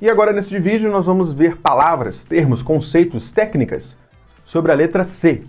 E agora neste vídeo nós vamos ver palavras, termos, conceitos, técnicas sobre a letra C.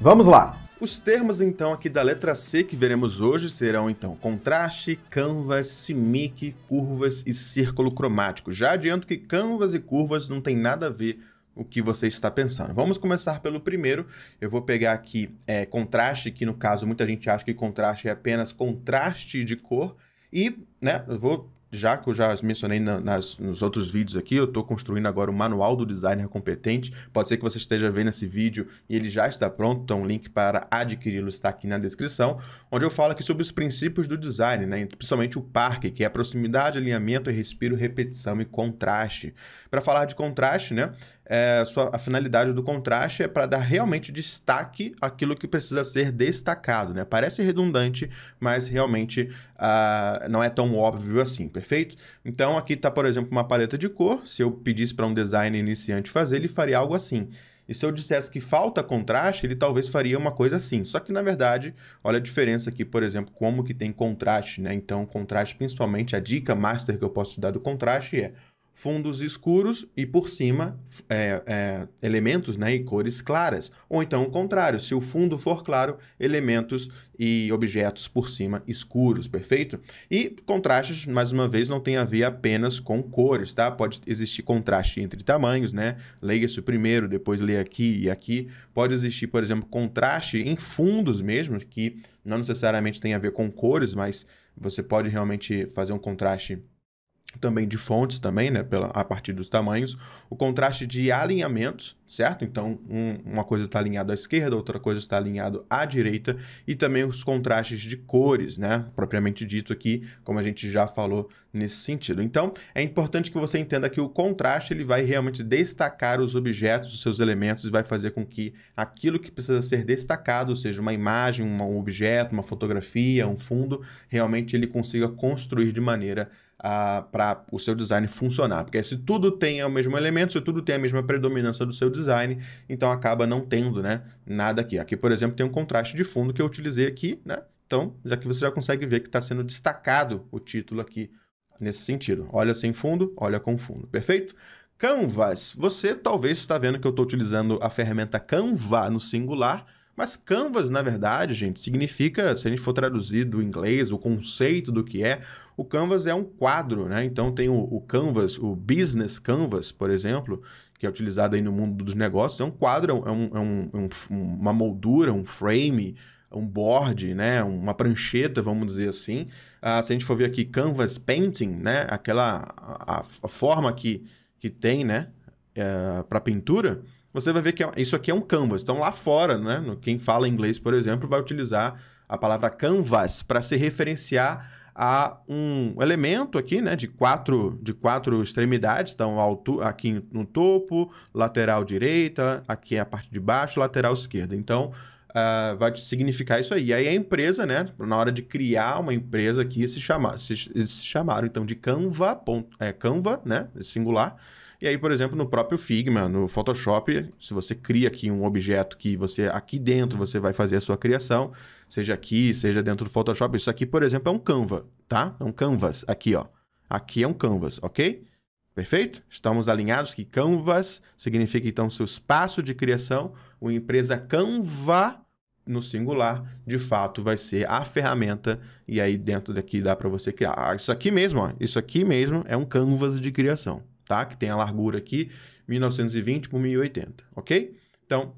Vamos lá! Os termos então aqui da letra C que veremos hoje serão então contraste, canvas, simique, curvas e círculo cromático. Já adianto que canvas e curvas não tem nada a ver o que você está pensando. Vamos começar pelo primeiro. Eu vou pegar aqui é, contraste, que no caso muita gente acha que contraste é apenas contraste de cor. E, né, eu vou já que eu já mencionei na, nas, nos outros vídeos aqui, eu estou construindo agora o manual do designer competente. Pode ser que você esteja vendo esse vídeo e ele já está pronto, então o link para adquiri-lo está aqui na descrição, onde eu falo aqui sobre os princípios do design, né? principalmente o parque, que é proximidade, alinhamento, respiro, repetição e contraste. Para falar de contraste, né? É, a, sua, a finalidade do contraste é para dar realmente destaque àquilo que precisa ser destacado. Né? Parece redundante, mas realmente ah, não é tão óbvio assim perfeito? Então aqui está, por exemplo, uma paleta de cor. Se eu pedisse para um designer iniciante fazer, ele faria algo assim. E se eu dissesse que falta contraste, ele talvez faria uma coisa assim. Só que, na verdade, olha a diferença aqui, por exemplo, como que tem contraste, né? Então, contraste, principalmente, a dica master que eu posso te dar do contraste é fundos escuros e por cima é, é, elementos né, e cores claras. Ou então o contrário, se o fundo for claro, elementos e objetos por cima escuros, perfeito? E contrastes, mais uma vez, não tem a ver apenas com cores, tá? Pode existir contraste entre tamanhos, né? Leia isso primeiro, depois leia aqui e aqui. Pode existir, por exemplo, contraste em fundos mesmo, que não necessariamente tem a ver com cores, mas você pode realmente fazer um contraste também de fontes também, né, pela, a partir dos tamanhos, o contraste de alinhamentos, certo? Então, um, uma coisa está alinhada à esquerda, outra coisa está alinhada à direita, e também os contrastes de cores, né, propriamente dito aqui, como a gente já falou nesse sentido. Então, é importante que você entenda que o contraste ele vai realmente destacar os objetos, os seus elementos, e vai fazer com que aquilo que precisa ser destacado, ou seja, uma imagem, um objeto, uma fotografia, um fundo, realmente ele consiga construir de maneira uh, para o seu design funcionar. Porque se tudo tem o mesmo elemento, se tudo tem a mesma predominância do seu design, então acaba não tendo né, nada aqui. Aqui, por exemplo, tem um contraste de fundo que eu utilizei aqui, né? Então, já que você já consegue ver que está sendo destacado o título aqui nesse sentido. Olha sem fundo, olha com fundo, perfeito? Canvas. Você talvez está vendo que eu estou utilizando a ferramenta Canva no singular, mas Canvas, na verdade, gente, significa, se a gente for traduzir do inglês, o conceito do que é, o Canvas é um quadro, né? Então tem o, o Canvas, o Business Canvas, por exemplo, que é utilizado aí no mundo dos negócios, é um quadro, é, um, é, um, é um, é uma moldura, um frame, um board, né? uma prancheta, vamos dizer assim. Ah, se a gente for ver aqui canvas painting, né? aquela a, a forma que, que tem né? É, para pintura, você vai ver que é isso aqui é um canvas. Então, lá fora, né? Quem fala inglês, por exemplo, vai utilizar a palavra canvas para se referenciar a um elemento aqui, né, de quatro, de quatro extremidades, então alto, aqui no topo, lateral direita, aqui é a parte de baixo, lateral esquerda. Então, uh, vai significar isso aí. E aí a empresa, né, na hora de criar uma empresa aqui, se, chama, se, se chamaram então de Canva, ponto, é, Canva, né, singular, e aí, por exemplo, no próprio Figma, no Photoshop, se você cria aqui um objeto que você aqui dentro você vai fazer a sua criação, seja aqui, seja dentro do Photoshop, isso aqui, por exemplo, é um Canva, tá? É um canvas aqui, ó. Aqui é um canvas, OK? Perfeito? Estamos alinhados que canvas significa então seu espaço de criação, uma empresa Canva no singular, de fato, vai ser a ferramenta e aí dentro daqui dá para você criar. Ah, isso aqui mesmo, ó, isso aqui mesmo é um canvas de criação tá? Que tem a largura aqui, 1920 por 1080, ok? Então,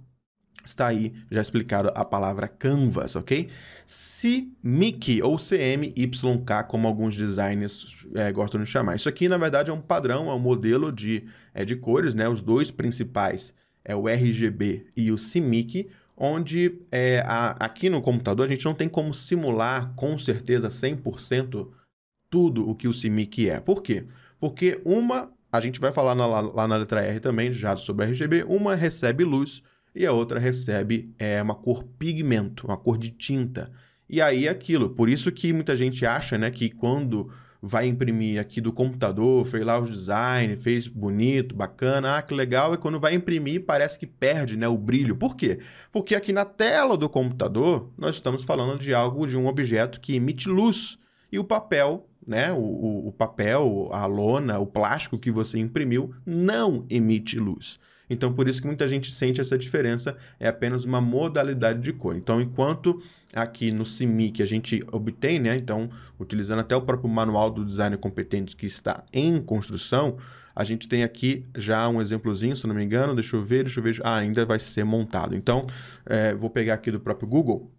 está aí já explicado a palavra canvas, ok? CMYK ou CMYK, como alguns designers é, gostam de chamar. Isso aqui, na verdade, é um padrão, é um modelo de, é, de cores, né? Os dois principais é o RGB e o CMYK, onde é, a, aqui no computador a gente não tem como simular com certeza 100% tudo o que o CMYK é. Por quê? Porque uma a gente vai falar na, lá, lá, na letra R também, já sobre RGB, uma recebe luz e a outra recebe é, uma cor pigmento, uma cor de tinta. E aí é aquilo, por isso que muita gente acha né, que quando vai imprimir aqui do computador, fez lá o design, fez bonito, bacana, ah, que legal, e quando vai imprimir parece que perde né, o brilho. Por quê? Porque aqui na tela do computador nós estamos falando de algo, de um objeto que emite luz, e o papel né, o, o papel, a lona, o plástico que você imprimiu não emite luz. Então, por isso que muita gente sente essa diferença, é apenas uma modalidade de cor. Então, enquanto aqui no que a gente obtém, né? Então, utilizando até o próprio manual do design competente que está em construção, a gente tem aqui já um exemplozinho, se não me engano, deixa eu ver, deixa eu ver, ah, ainda vai ser montado. Então, é, vou pegar aqui do próprio Google,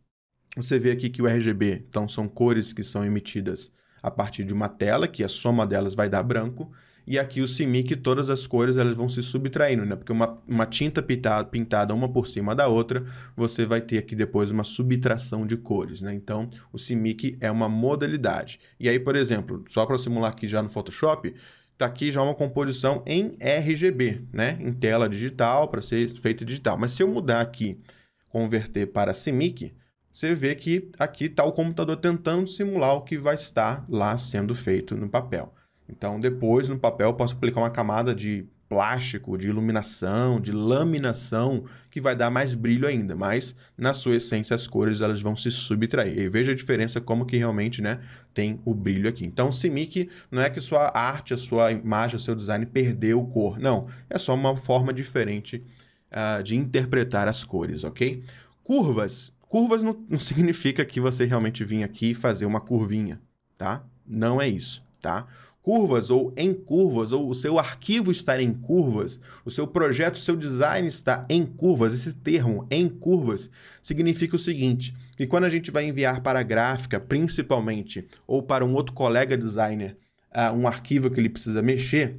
você vê aqui que o RGB, então são cores que são emitidas a partir de uma tela, que a soma delas vai dar branco, e aqui o CMYK, todas as cores elas vão se subtraindo, né? Porque uma, uma tinta pintada, pintada uma por cima da outra, você vai ter aqui depois uma subtração de cores, né? Então, o CMYK é uma modalidade. E aí, por exemplo, só para simular aqui já no Photoshop, tá aqui já uma composição em RGB, né? Em tela digital, para ser feita digital. Mas se eu mudar aqui, converter para CMYK, você vê que aqui está o computador tentando simular o que vai estar lá sendo feito no papel. Então, depois no papel, eu posso aplicar uma camada de plástico, de iluminação, de laminação, que vai dar mais brilho ainda, mas na sua essência as cores elas vão se subtrair. E veja a diferença como que realmente, né, tem o brilho aqui. Então, CMYK não é que sua arte, a sua imagem, o seu design perdeu cor, não. É só uma forma diferente uh, de interpretar as cores, ok? Curvas Curvas não, não significa que você realmente vinha aqui e fazer uma curvinha, tá? Não é isso, tá? curvas ou em curvas, ou o seu arquivo estar em curvas, o seu projeto, o seu design está em curvas. Esse termo, em curvas, significa o seguinte: que quando a gente vai enviar para a gráfica, principalmente, ou para um outro colega designer, uh, um arquivo que ele precisa mexer,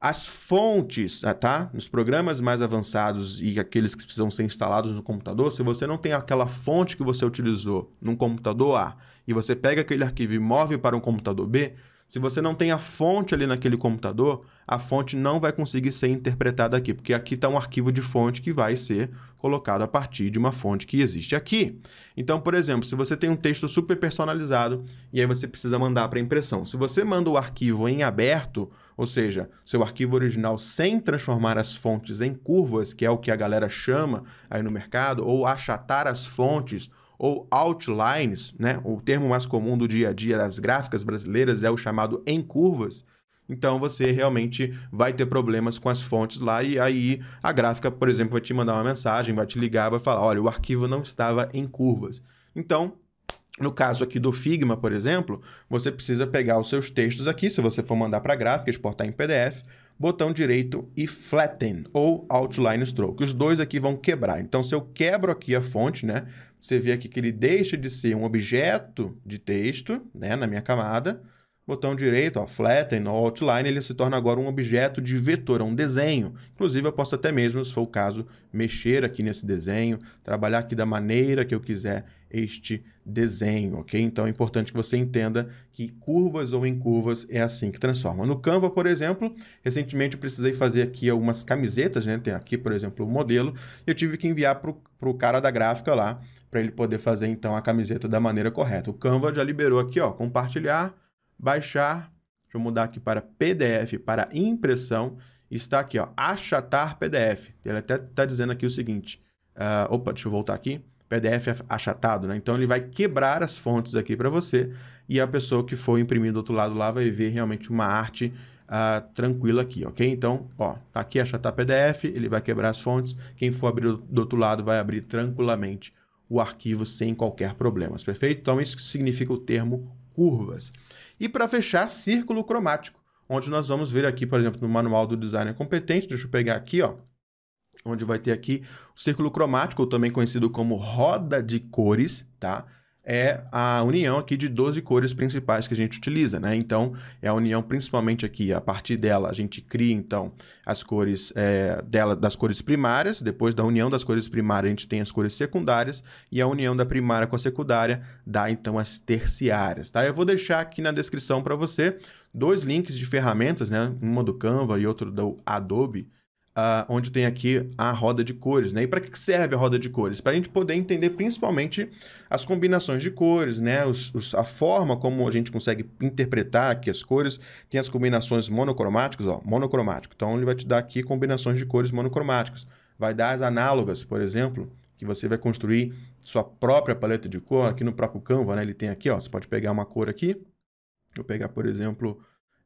as fontes, ah, tá? Nos programas mais avançados e aqueles que precisam ser instalados no computador, se você não tem aquela fonte que você utilizou num computador A e você pega aquele arquivo e move para um computador B, se você não tem a fonte ali naquele computador, a fonte não vai conseguir ser interpretada aqui, porque aqui está um arquivo de fonte que vai ser colocado a partir de uma fonte que existe aqui. Então, por exemplo, se você tem um texto super personalizado e aí você precisa mandar para impressão, se você manda o arquivo em aberto, ou seja, seu arquivo original sem transformar as fontes em curvas, que é o que a galera chama aí no mercado, ou achatar as fontes ou outlines, né? O termo mais comum do dia a dia das gráficas brasileiras é o chamado em curvas. Então você realmente vai ter problemas com as fontes lá e aí a gráfica, por exemplo, vai te mandar uma mensagem, vai te ligar, vai falar, olha, o arquivo não estava em curvas. Então, no caso aqui do Figma, por exemplo, você precisa pegar os seus textos aqui, se você for mandar para gráfica, exportar em PDF, botão direito e flatten ou outline stroke. Os dois aqui vão quebrar. Então, se eu quebro aqui a fonte, né, você vê aqui que ele deixa de ser um objeto de texto, né, na minha camada, botão direito, ó, flatten ou outline, ele se torna agora um objeto de vetor, é um desenho. Inclusive, eu posso até mesmo, se for o caso, mexer aqui nesse desenho, trabalhar aqui da maneira que eu quiser este desenho, ok? Então é importante que você entenda que curvas ou em curvas é assim que transforma. No Canva, por exemplo, recentemente eu precisei fazer aqui algumas camisetas, né? Tem aqui, por exemplo, o um modelo, eu tive que enviar para o cara da gráfica lá, para ele poder fazer então a camiseta da maneira correta. O Canva já liberou aqui, ó, compartilhar, baixar, deixa eu mudar aqui para PDF, para impressão, está aqui, ó, achatar PDF. Ele até está dizendo aqui o seguinte, uh, opa, deixa eu voltar aqui, PDF achatado, né? Então ele vai quebrar as fontes aqui para você e a pessoa que for imprimir do outro lado lá vai ver realmente uma arte uh, tranquila aqui, ok? Então, ó, tá aqui achatar PDF, ele vai quebrar as fontes. Quem for abrir do outro lado vai abrir tranquilamente o arquivo sem qualquer problema, perfeito? Então isso significa o termo curvas. E para fechar, círculo cromático, onde nós vamos ver aqui, por exemplo, no manual do designer competente, deixa eu pegar aqui, ó, onde vai ter aqui o círculo cromático, também conhecido como roda de cores, tá? É a união aqui de 12 cores principais que a gente utiliza, né? Então, é a união principalmente aqui, a partir dela a gente cria, então, as cores é, dela, das cores primárias, depois da união das cores primárias a gente tem as cores secundárias, e a união da primária com a secundária dá, então, as terciárias, tá? Eu vou deixar aqui na descrição para você dois links de ferramentas, né? Uma do Canva e outro do Adobe, uh, onde tem aqui a roda de cores, né? E para que serve a roda de cores? Para a gente poder entender principalmente as combinações de cores, né? Os, os, a forma como a gente consegue interpretar aqui as cores. Tem as combinações monocromáticas, ó, monocromático. Então ele vai te dar aqui combinações de cores monocromáticas. Vai dar as análogas, por exemplo, que você vai construir sua própria paleta de cor aqui no próprio Canva, né? Ele tem aqui, ó, você pode pegar uma cor aqui. Vou pegar, por exemplo,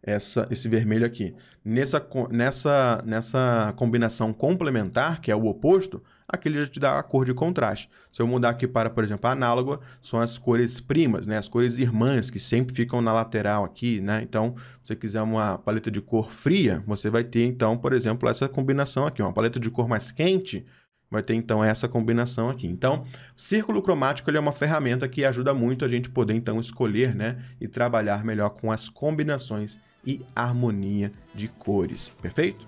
essa, esse vermelho aqui. Nessa, nessa, nessa combinação complementar, que é o oposto, aqui ele já te dá a cor de contraste. Se eu mudar aqui para, por exemplo, análogo são as cores primas, né? as cores irmãs, que sempre ficam na lateral aqui. Né? Então, se você quiser uma paleta de cor fria, você vai ter, então, por exemplo, essa combinação aqui. Uma paleta de cor mais quente, vai ter então essa combinação aqui. Então, círculo cromático ele é uma ferramenta que ajuda muito a gente poder então escolher, né, e trabalhar melhor com as combinações e harmonia de cores, perfeito?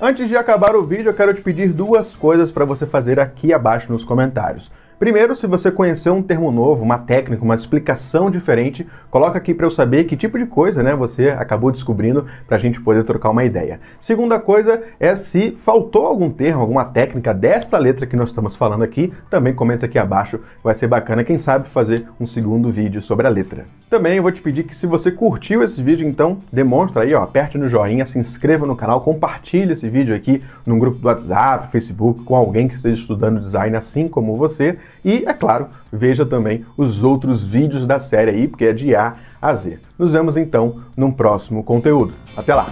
Antes de acabar o vídeo, eu quero te pedir duas coisas para você fazer aqui abaixo nos comentários. Primeiro, se você conheceu um termo novo, uma técnica, uma explicação diferente, coloca aqui para eu saber que tipo de coisa né, você acabou descobrindo para a gente poder trocar uma ideia. Segunda coisa é se faltou algum termo, alguma técnica dessa letra que nós estamos falando aqui, também comenta aqui abaixo, vai ser bacana, quem sabe, fazer um segundo vídeo sobre a letra. Também vou te pedir que se você curtiu esse vídeo, então demonstra aí, ó, aperte no joinha, se inscreva no canal, compartilhe esse vídeo aqui num grupo do WhatsApp, Facebook, com alguém que esteja estudando design assim como você. E, é claro, veja também os outros vídeos da série aí, porque é de A a Z. Nos vemos então num próximo conteúdo. Até lá!